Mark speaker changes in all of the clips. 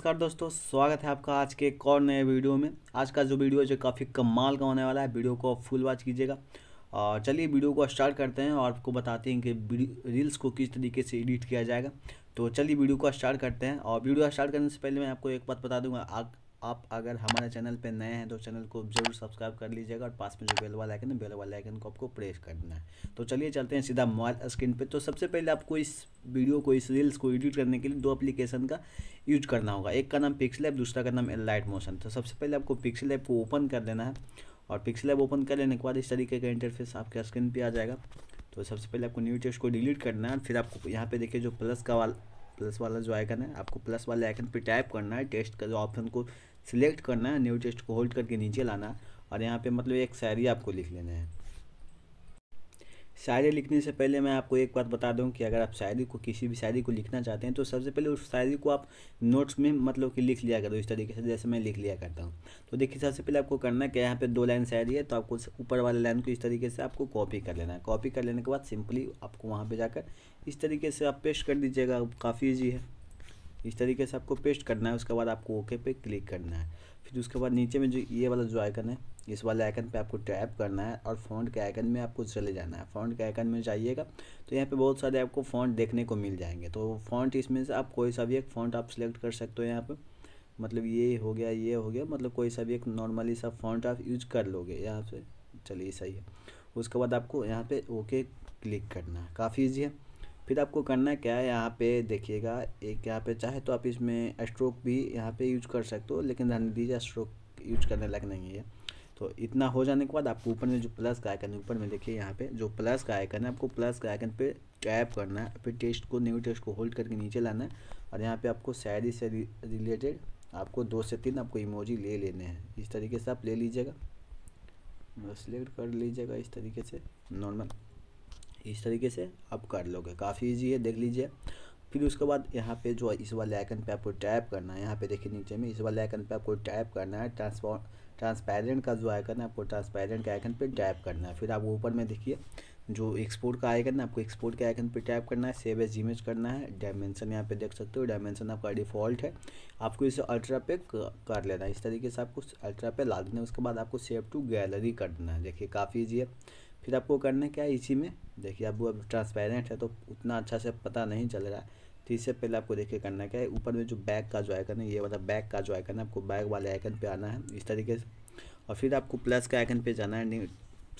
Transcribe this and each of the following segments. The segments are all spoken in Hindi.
Speaker 1: नमस्कार दोस्तों स्वागत है आपका आज के एक और नए वीडियो में आज का जो वीडियो है जो काफ़ी कमाल का होने वाला है वीडियो को फुल वॉच कीजिएगा और चलिए वीडियो को स्टार्ट करते हैं और आपको बताते हैं कि रील्स को किस तरीके से एडिट किया जाएगा तो चलिए वीडियो को स्टार्ट करते हैं और वीडियो स्टार्ट करने से पहले मैं आपको एक बात बता दूंगा आप अगर हमारे चैनल पे नए हैं तो चैनल को जरूर सब्सक्राइब कर लीजिएगा और पास में जो बेल वाला आइकन है बेल वाला आइकन को आपको प्रेस करना है तो चलिए चलते हैं सीधा मोबाइल स्क्रीन पे तो सबसे पहले आपको इस वीडियो को इस रील्स को एडिट करने के लिए दो एप्लीकेशन का यूज करना होगा एक का नाम पिक्सल ऐप दूसरा का नाम लाइट मोशन तो सबसे पहले आपको पिक्सल ऐप को ओपन कर लेना है और पिक्सल ऐप ओपन कर लेने के बाद इस तरीके का इंटरफेस आपके स्क्रीन पर आ जाएगा तो सबसे पहले आपको न्यू टेस्ट को डिलीट करना है फिर आपको यहाँ पे देखिए जो प्लस का वाला प्लस वाला जो आइकन है आपको प्लस वाले आइकन पर टाइप करना है टेस्ट का जो ऑप्शन को सिलेक्ट करना है न्यू टेस्ट को होल्ड करके नीचे लाना और यहाँ पे मतलब एक शायरी आपको लिख लेना है शायरी लिखने से पहले मैं आपको एक बात बता दूं कि अगर आप शायरी को किसी भी शायरी को लिखना चाहते हैं तो सबसे पहले उस शायरी को आप नोट्स में मतलब कि लिख लिया करो इस तरीके से जैसे मैं लिख लिया करता हूँ तो देखिए सबसे पहले आपको करना है कि यहाँ पे दो लाइन शायरी है तो आपको ऊपर वाले लाइन को इस तरीके से आपको कॉपी कर लेना है कॉपी कर लेने के बाद सिंपली आपको वहाँ पर जाकर इस तरीके से आप पेस्ट कर दीजिएगा काफ़ी ईजी है इस तरीके से आपको पेस्ट करना है उसके बाद आपको ओके पे क्लिक करना है फिर उसके बाद नीचे में जो ये वाला जो आइकन है इस वाले आइकन पे आपको टैप करना है और फॉन्ट के आइकन में आपको चले जाना है फॉन्ट के आइकन में जाइएगा तो यहाँ पे बहुत सारे आपको फॉन्ट देखने को मिल जाएंगे तो फॉन्ट इसमें से आप कोई सा भी एक फॉन्ट आप सिलेक्ट कर सकते हो यहाँ पर मतलब ये हो गया ये हो गया मतलब कोई सा भी एक नॉर्मली सा फॉन्ट आप यूज कर लोगे यहाँ से चलिए सही है उसके बाद आपको यहाँ पर ओके क्लिक करना है काफ़ी ईजी है फिर आपको करना क्या है यहाँ पे देखिएगा एक यहाँ पे चाहे तो आप इसमें स्ट्रोक भी यहाँ पे यूज कर सकते हो लेकिन ध्यान दीजिए स्ट्रोक यूज करने लायक नहीं है तो इतना हो जाने के बाद आपको ऊपर में जो प्लस का आइकन ऊपर में देखिए यहाँ पे जो प्लस का आइकन है आपको प्लस का आइकन पे टैप करना है फिर टेस्ट को न्यू टेस्ट को होल्ड करके नीचे लाना है और यहाँ पे आपको शायरी से रिलेटेड आपको दो से तीन आपको इमोजी ले लेने हैं इस तरीके से आप ले लीजिएगा सिलेक्ट कर लीजिएगा इस तरीके से नॉर्मल इस तरीके से आप कर लोगे काफ़ी ईजी है देख लीजिए फिर उसके बाद यहाँ पे जो इस वाले आइकन पे आपको टैप करना है यहाँ पे देखिए नीचे में इस वाले आइकन पे आपको टैप करना है ट्रांसफॉर ट्रांसपेरेंट का जो आइकन है आपको ट्रांसपेरेंट के आइकन पे टैप करना है फिर आप ऊपर में देखिए जो एक्सपोर्ट का आइकन है आपको एक्सपोर्ट के आइकन पे टैप करना है सेव एज इमेज करना है डायमेंशन यहाँ पे देख सकते हो डायमेंशन आपका डिफ़ॉल्ट है आपको इसे अल्ट्रा पे कर लेना है इस तरीके से आपको अल्ट्रा पे ला देना है उसके बाद आपको सेव टू गैलरी कर देना है देखिए काफ़ी ईजी है फिर आपको करना क्या है इसी में देखिए अब अब ट्रांसपेरेंट है तो उतना अच्छा से पता नहीं चल रहा है तो इससे पहले आपको देखिए करना क्या है ऊपर में जो बैक का जो आइकन है ये वाला बैक का जो आइकन है आपको बैक वाले आइकन पे आना है इस तरीके से और फिर आपको प्लस का आइकन पे जाना है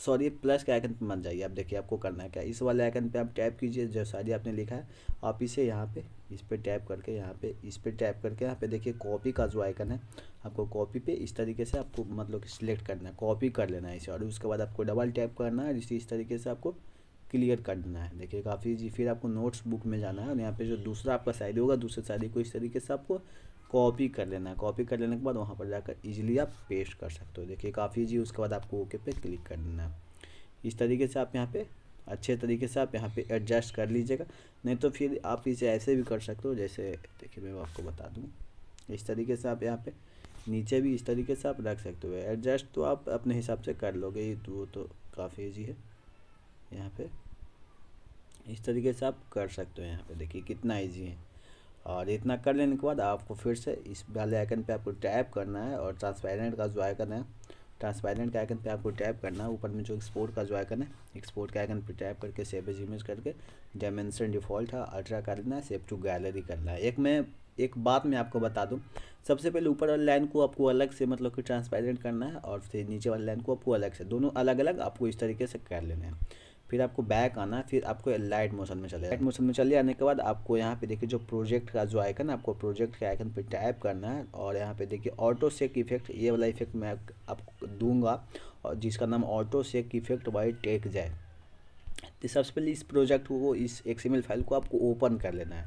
Speaker 1: सॉरी प्लस के आइकन पर मत जाइए आप देखिए आपको करना है क्या इस वाले आइकन पर आप टैप कीजिए जो सारी आपने लिखा है आप इसे यहाँ पर इस पर टैप करके यहाँ पे इस पर टैप करके यहाँ पे देखिए कॉपी का जो आइकन है आपको कॉपी पे इस तरीके से आपको मतलब सिलेक्ट करना है कॉपी कर लेना है इसे और उसके बाद आपको डबल टैप करना है इसे इस तरीके से आपको क्लियर कर देना है देखिए काफ़ी जी फिर आपको नोट्स बुक में जाना है और यहाँ पे जो दूसरा आपका साइड होगा दूसरे साइड को इस तरीके से आपको कॉपी कर लेना है कॉपी कर लेने के बाद वहाँ पर जाकर ईजिली आप पेस्ट कर सकते हो देखिए काफ़ी जी उसके बाद आपको ओके पे क्लिक कर देना है इस तरीके से आप यहाँ पे अच्छे तरीके से आप यहाँ पे एडजस्ट कर लीजिएगा नहीं तो फिर आप इसे ऐसे भी कर सकते हो जैसे देखिए मैं आपको बता दूँ इस तरीके से आप यहाँ पे नीचे भी इस तरीके से आप रख सकते हो एडजस्ट तो आप अपने हिसाब से कर लोगे ये तो वो तो काफ़ी ईजी है यहाँ पे इस तरीके से आप कर सकते हो यहाँ पे देखिए कितना ईजी है और इतना कर लेने के बाद आपको फिर से इस वाले आइकन पर आपको टैप करना है और ट्रांसपेरेंट का जो आइकन है ट्रांसपेरेंट के आइकन पे आपको टैप करना है ऊपर में जो एक्सपोर्ट का जो आइकन है एक्सपोर्ट के आइकन पे टैप करके सेव एज इमेज करके डायमेंशन डिफ़ॉल्ट है अल्ट्रा कर लेना है सेव टू गैलरी करना है एक मैं एक बात मैं आपको बता दूं सबसे पहले ऊपर वाली लाइन को आपको अलग से मतलब कि ट्रांसपेरेंट करना है और फिर नीचे वाली लाइन को आपको अलग से दोनों अलग अलग आपको इस तरीके से कर लेना है फिर आपको बैक आना फिर आपको लाइट मोशन में चले लाइट मोशन में चले आने के बाद आपको यहाँ पे देखिए जो प्रोजेक्ट का जो आइकन है आपको प्रोजेक्ट के आइकन पे टाइप करना है और यहाँ पे देखिए ऑटो सेक इफेक्ट ये वाला इफेक्ट मैं आपको दूंगा और जिसका नाम ऑटो सेक इफेक्ट वाई टेक जाए तो सबसे पहले इस प्रोजेक्ट को इस एल फाइल को आपको ओपन कर लेना है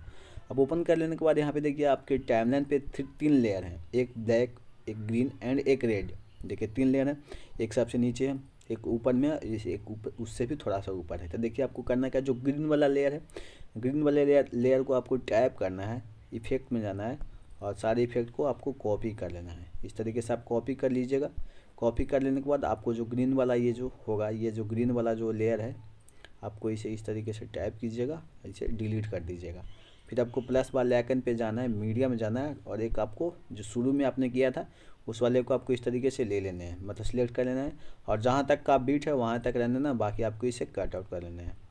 Speaker 1: अब ओपन कर लेने के बाद यहाँ पे देखिए आपके टाइमलाइन पे तीन लेयर हैं एक ब्लैक एक ग्रीन एंड एक रेड देखिए तीन लेयर हैं एक सबसे नीचे है एक ऊपर में एक ऊपर उससे भी थोड़ा सा ऊपर है तो देखिए आपको करना क्या जो ग्रीन वाला लेयर है ग्रीन वाले लेयर लेयर को आपको टैप करना है इफेक्ट में जाना है और सारे इफेक्ट को आपको कॉपी कर लेना है इस तरीके से आप कॉपी कर लीजिएगा कॉपी कर लेने के बाद आपको जो ग्रीन वाला ये जो होगा ये जो ग्रीन वाला जो लेयर है आपको इसे इस तरीके से टाइप कीजिएगा इसे डिलीट कर दीजिएगा फिर आपको प्लस वाले आइकन पे जाना है मीडिया में जाना है और एक आपको जो शुरू में आपने किया था उस वाले को आपको इस तरीके से ले लेने हैं मतलब सिलेक्ट कर लेना है और जहाँ तक का बीट है वहाँ तक रहने ना बाकी आपको इसे कट आउट कर लेना है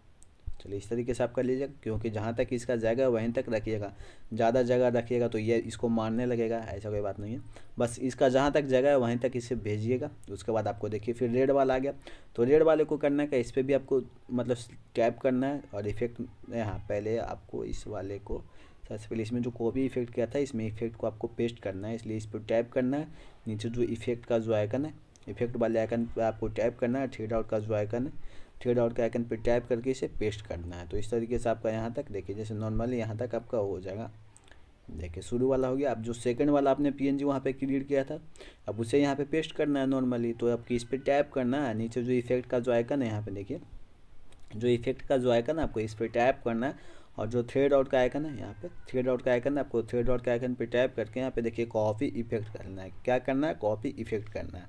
Speaker 1: चलिए इस तरीके से आप कर लीजिएगा क्योंकि जहाँ तक इसका जगह वहीं तक रखिएगा ज़्यादा जगह रखिएगा तो ये इसको मारने लगेगा ऐसा कोई बात नहीं है बस इसका जहाँ तक जगह है वहीं तक इसे भेजिएगा उसके बाद आपको देखिए फिर रेड वाला आ गया तो रेड वाले को करना है इस पर भी आपको मतलब टैप करना है और इफेक्ट यहाँ पहले आपको इस वाले को सबसे पहले इसमें जो कॉपी इफेक्ट किया था इसमें इफेक्ट को आपको पेस्ट करना है इसलिए इस पर टैप करना है नीचे जो इफेक्ट का जो आइकन है इफेक्ट वाले आइकन पर आपको टैप करना है थ्री डॉट का जो आइकन है थ्री डॉट के आइकन पर टैप करके इसे पेस्ट करना है तो इस तरीके से आपका यहाँ तक देखिए जैसे नॉर्मली यहाँ तक आपका हो जाएगा देखिए शुरू वाला हो गया अब जो सेकंड वाला आपने पी एन जी वहाँ पर क्रिएट किया था अब उसे यहाँ पे पेस्ट करना है नॉर्मली तो आपकी इस पर टैप करना है नीचे जो इफेक्ट का जो आइकन है यहाँ पे देखिए जो इफेक्ट का जो आइकन है आपको इस पर टैप करना है और जो थ्री डॉट का आइकन है यहाँ पे थ्री डॉट का आइकन है आपको थ्री डॉट का आइकन पर टैप करके यहाँ पे देखिए कॉपी इफेक्ट करना है क्या करना है कॉपी इफेक्ट करना है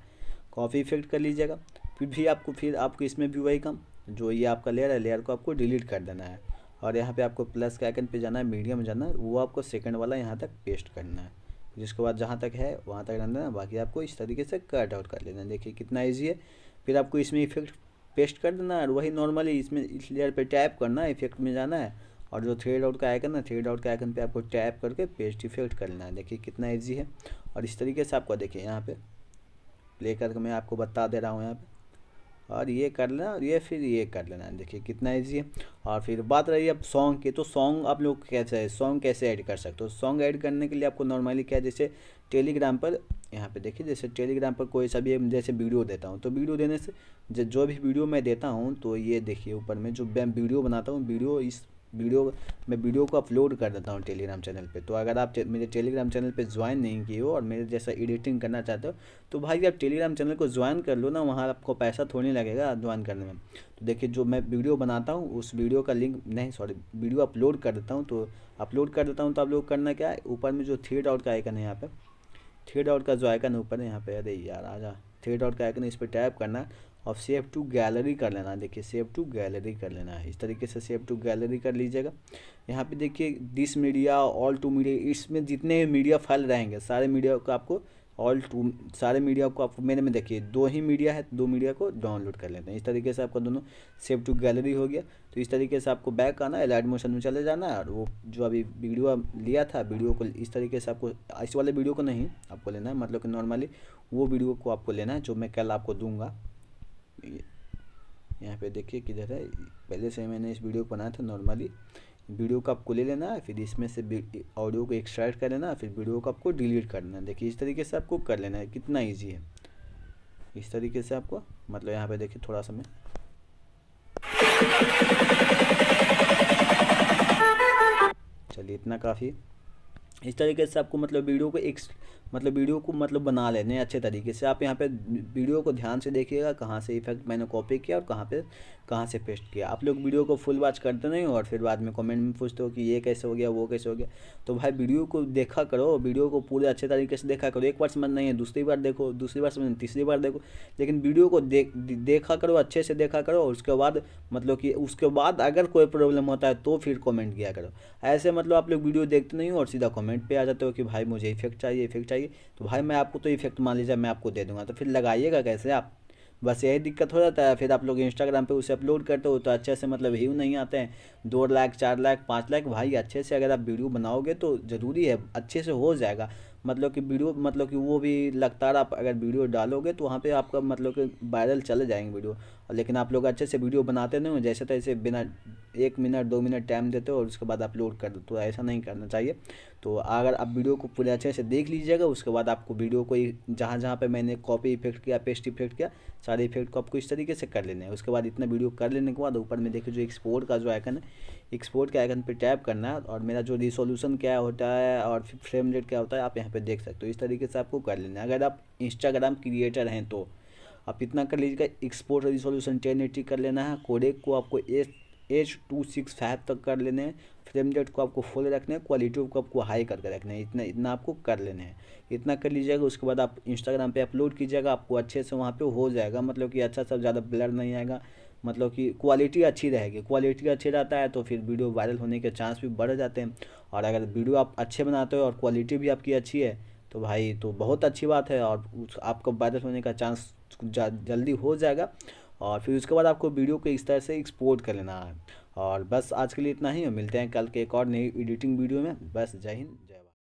Speaker 1: कॉपी इफेक्ट कर लीजिएगा फिर भी आपको फिर आपको इसमें भी वही कम जो ये आपका लेयर है लेयर को आपको डिलीट कर देना है और यहाँ पे आपको प्लस के आइकन पे जाना है मीडियम में जाना है वो आपको सेकंड वाला यहाँ तक पेस्ट करना है जिसके बाद जहाँ तक है वहाँ तक रहना है बाकी आपको इस तरीके से कट आउट कर लेना है देखिए कितना ईजी है फिर आपको इसमें इफेक्ट पेस्ट कर देना है और वही नॉर्मली इसमें इस लेयर पर टैप करना है इफेक्ट में जाना है और जो थ्रेड आउट का आइकन है थ्रेड आउट का आइकन पे आपको टैप करके पेस्ट इफेक्ट कर लेना है देखिए कितना ईजी है और इस तरीके से आपको देखिए यहाँ पे प्ले करके मैं आपको बता दे रहा हूँ यहाँ पे और ये कर लेना और ये फिर ये कर लेना देखिए कितना ईजी है और फिर बात रही अब सॉन्ग की तो सॉन्ग आप लोग कैसे सॉन्ग कैसे ऐड कर सकते हो सॉन्ग ऐड करने के लिए आपको नॉर्मली क्या है जैसे टेलीग्राम पर यहाँ पे देखिए जैसे टेलीग्राम पर कोई सा भी जैसे वीडियो देता हूँ तो वीडियो देने से जो भी वीडियो मैं देता हूँ तो ये देखिए ऊपर में जो वीडियो बनाता हूँ वीडियो इस वीडियो मैं वीडियो को अपलोड कर देता हूँ टेलीग्राम चैनल पे तो अगर आप मेरे टेलीग्राम चैनल पे ज्वाइन नहीं किए हो और मेरे जैसा एडिटिंग करना चाहते हो तो भाई आप टेलीग्राम चैनल को ज्वाइन कर लो ना वहाँ आपको पैसा थोड़ी लगेगा ज्वाइन करने में तो देखिए जो मैं वीडियो बनाता हूँ उस वीडियो का लिंक नहीं सॉरी वीडियो अपलोड कर देता हूँ तो अपलोड कर देता हूँ तो आप लोग करना क्या है ऊपर में जो थ्री डॉट का आइकन है यहाँ पर थ्री डॉट का जो आइकन ऊपर है यहाँ पर अरे यार आ जा थ्री डॉट का आइकन इस पर टैप करना और सेव टू गैलरी कर लेना देखिए सेव टू गैलरी कर लेना है इस तरीके से सेव टू गैलरी कर लीजिएगा यहाँ पे देखिए this media all to media इसमें जितने मीडिया फाइल रहेंगे सारे मीडिया को आपको ऑल टू सारे मीडिया को आप मेरे में देखिए दो ही मीडिया है दो मीडिया को डाउनलोड कर लेते हैं इस तरीके से आपका दोनों सेव टू गैलरी हो गया तो इस तरीके से आपको बैक आना एलाइड मोशन में चले जाना और वो जो अभी वीडियो लिया था वीडियो को इस तरीके से आपको इस वाले वीडियो को नहीं आपको लेना है मतलब कि नॉर्मली वो वीडियो को आपको लेना है जो मैं कल आपको दूंगा यहाँ पे देखिए किधर है पहले से मैंने इस वीडियो को बनाया था नॉर्मली वीडियो को आपको ले लेना है फिर इसमें से ऑडियो को एक्सट्रैक्ट कर लेना फिर वीडियो को आपको डिलीट कर लेना देखिए इस तरीके से आपको कर लेना है कितना ईजी है इस तरीके से आपको मतलब यहाँ पे देखिए थोड़ा सा मैं चलिए इतना काफ़ी इस तरीके से आपको मतलब वीडियो को एक मतलब वीडियो को मतलब बना लेने अच्छे तरीके से आप यहाँ पे वीडियो को ध्यान से देखिएगा कहाँ से इफेक्ट मैंने कॉपी किया और कहाँ पे कहाँ से पेस्ट किया आप लोग वीडियो को फुल वॉच करते नहीं और फिर बाद में कमेंट में पूछते हो कि ये कैसे हो गया वो कैसे हो गया तो भाई वीडियो को देखा करो वीडियो को पूरे अच्छे तरीके से देखा करो एक बार समझ नहीं है दूसरी बार देखो दूसरी बार समझ तीसरी बार देखो लेकिन वीडियो को देख देखा करो अच्छे से देखा करो उसके बाद मतलब कि उसके बाद अगर कोई प्रॉब्लम होता है तो फिर कॉमेंट किया करो ऐसे मतलब आप लोग वीडियो देखते नहीं हो और सीधा कॉमेंट कमेंट पे आ जाते हो कि भाई मुझे इफेक्ट चाहिए इफेक्ट चाहिए तो भाई मैं आपको तो इफेक्ट मान लीजिए मैं आपको दे दूंगा तो फिर लगाइएगा कैसे आप बस यही दिक्कत हो जाता है फिर आप लोग इंस्टाग्राम पे उसे अपलोड करते हो तो अच्छे से मतलब व्यू नहीं आते हैं दो लाख चार लाख पाँच लाख भाई अच्छे से अगर आप वीडियो बनाओगे तो ज़रूरी है अच्छे से हो जाएगा मतलब कि वीडियो मतलब कि वो भी लगातार आप अगर वीडियो डालोगे तो वहाँ पे आपका मतलब कि वायरल चले जाएंगे वीडियो लेकिन आप लोग अच्छे से वीडियो बनाते नहीं हो जैसे तैसे बिना एक मिनट दो मिनट टाइम देते हो और उसके बाद अपलोड कर देते हो तो ऐसा नहीं करना चाहिए तो अगर आप वीडियो को पूरे अच्छे से देख लीजिएगा उसके बाद आपको वीडियो को जहाँ जहाँ पे मैंने कॉपी इफेक्ट किया पेस्ट इफेक्ट किया सारे इफेक्ट को आपको इस तरीके से कर लेना है उसके बाद इतना वीडियो कर लेने के बाद ऊपर में देखिए जो एक्सपोर्ट का जो आइकन है एक्सपोर्ट के आइकन पर टैप करना है और मेरा जो रिसोल्यूशन क्या होता है और फ्रेम रेट क्या होता है आप यहाँ पर देख सकते हो इस तरीके से आपको कर लेना है अगर आप इंस्टाग्राम क्रिएटर हैं तो आप इतना कर लीजिएगा एक्सपोर्ट रिजोल्यूशन टेन एटी कर लेना है कोडेक को आपको H H two six five तक कर लेने हैं फ्रेम डेट को आपको फुल रखने हैं क्वालिटी को आपको हाई करके रखना है इतना इतना आपको कर लेने हैं इतना कर लीजिएगा उसके बाद आप इंस्टाग्राम पे अपलोड कीजिएगा आपको अच्छे से वहाँ पे हो जाएगा मतलब कि अच्छा सा ज़्यादा ब्लर नहीं आएगा मतलब कि क्वालिटी अच्छी रहेगी क्वालिटी अच्छी रहता है तो फिर वीडियो वायरल होने के चांस भी बढ़ जाते हैं और अगर वीडियो आप अच्छे बनाते हो और क्वालिटी भी आपकी अच्छी है तो भाई तो बहुत अच्छी बात है और आपका वायरल होने का चांस जल्दी हो जाएगा और फिर उसके बाद आपको वीडियो को इस तरह से एक्सपोर्ट कर लेना है और बस आज के लिए इतना ही मिलते हैं कल के एक और नई एडिटिंग वीडियो में बस जय हिंद